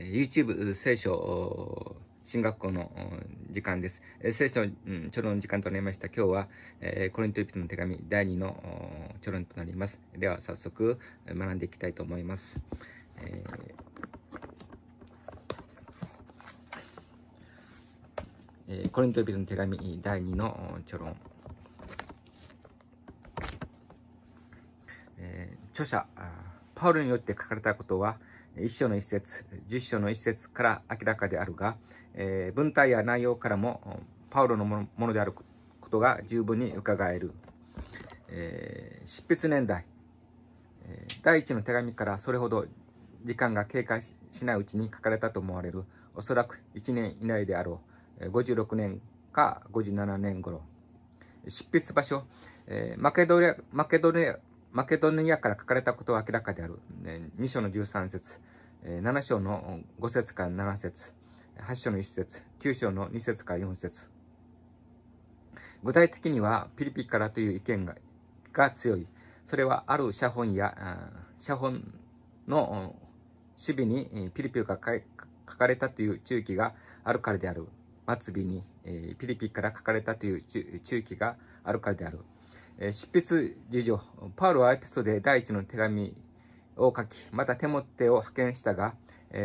YouTube 聖書進学校の時間です。聖書、うん、チョロの時間となりました。今日は、えコリント人の手紙第2のチョロンとなります。では早速学んでいきたいと思います。えーえコリント人の手紙第2のチョロン。えー、著者、パウルによって書かれたことは、一章の一節、十章の一節から明らかであるが、えー、文体や内容からも、パウロのものであることが十分に伺える。えー、執筆年代、第一の手紙からそれほど時間が経過しないうちに書かれたと思われる、おそらく1年以内であろう、56年か57年頃。執筆場所、えー、マケドマケドリア、マケドニアから書かれたことは明らかである。2章の13節、7章の5節から7節、8章の1節、9章の2節から4節。具体的には、ピリピからという意見がが強い。それはある写本や、写本の守備にピリピが書かれたという注記があるからである。末尾にピリピから書かれたという注記があるからである。執筆事情、パウロはエピソで第一の手紙を書き、また手モテを派遣したが、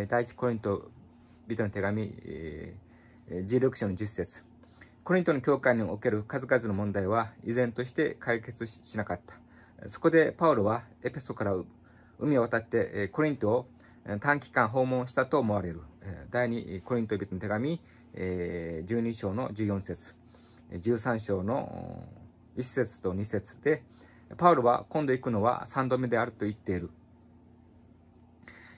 第一コリント人の手紙、えー、16章の10節コリントの教会における数々の問題は依然として解決しなかった。そこでパウロはエペソから海を渡ってコリントを短期間訪問したと思われる。第2コリント人の手紙12章の14節13章の1節と2節で、パウロは今度行くのは3度目であると言っている。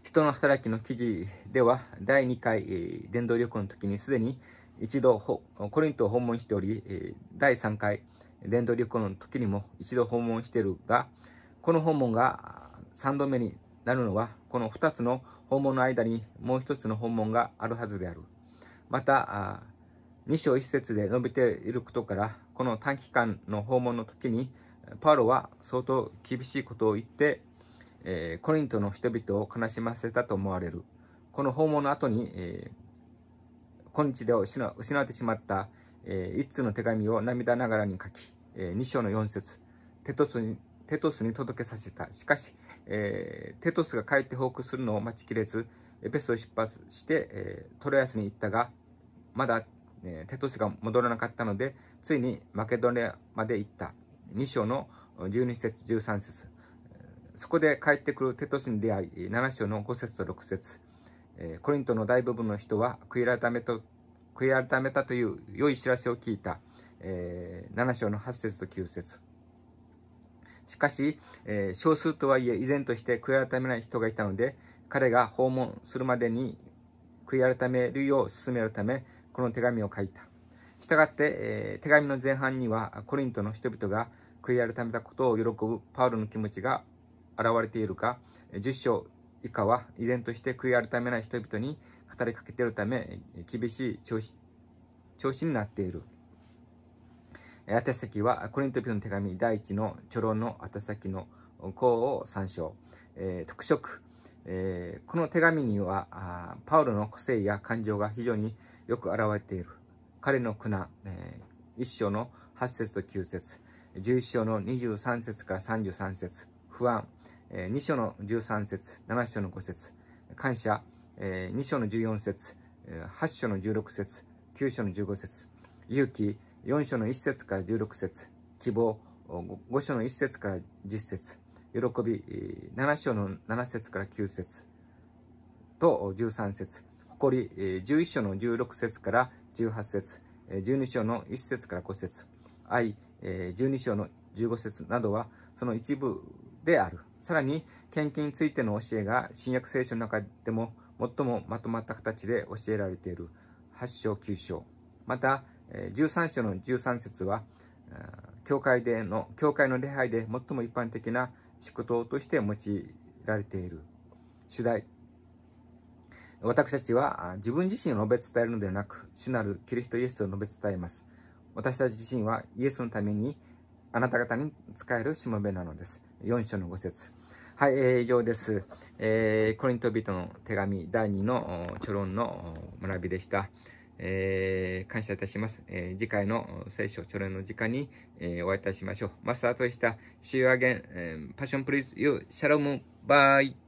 人の働きの記事では、第2回、えー、伝道旅行の時にすでに一度コリントを訪問しており、えー、第3回伝道旅行の時にも一度訪問しているが、この訪問が3度目になるのは、この2つの訪問の間にもう1つの訪問があるはずである。また、2章1節で述べていることから、この短期間の訪問の時に、パウロは相当厳しいことを言って、えー、コリントの人々を悲しませたと思われる。この訪問の後に、えー、今日で失失ってしまった、えー、一通の手紙を涙ながらに書き、えー、2章の4節テトスに、テトスに届けさせた。しかし、えー、テトスが帰って報告するのを待ちきれず、エペスを出発して、えー、トロヤスに行ったが、まだえー、テトスが戻らなかったので、ついにマケドネアまで行った。2章の12節13節そこで帰ってくるテトスに出会い、7章の5節と6節えー、コリントの大部分の人は悔い改めと、悔い改めたという良い知らせを聞いた。えー、7章の8節と9節しかし、えー、少数とはいえ依然として悔い改めない人がいたので、彼が訪問するまでに悔い改めるよう進めるため、この手紙を書いた。したがって、えー、手紙の前半にはコリントの人々が悔い改めたことを喜ぶパウロの気持ちが現れているか、10章以下は依然として悔い改めない人々に語りかけているため、厳しい調子調子になっている。宛先はコリント人の手紙第1のチョロの宛先の項を参照。えー、特色、えー、この手紙にはパウロの個性や感情が非常によく表れている。彼の苦難、一1章の8節と9節11章の23節から33節不安、2章の13節7章の5節感謝、2章の14節8章の16節9章の15節勇気、4章の1節から16節希望、5章の1節から10節喜び、7章の7節から9節と13節誇り、11章の16節から18節、12章の1節から5節、愛、12章の15節などはその一部である。さらに、献金についての教えが新約聖書の中でも最もまとまった形で教えられている8章9章。また、13章の13節は、教会での、教会の礼拝で最も一般的な祝祷として用いられている。主題、私たちは自分自身を述べ伝えるのではなく、主なるキリストイエスを述べ伝えます。私たち自身はイエスのためにあなた方に使えるしもべなのです。4章の5節はい、えー、以上です、えー、コリント人の手紙第2のチョロンの学びでした。えー、感謝いたします、えー、次回の聖書チョロンの時間に、えー、お会いいたしましょう。マスターとした、See you again, passion please you, シャロム、バ e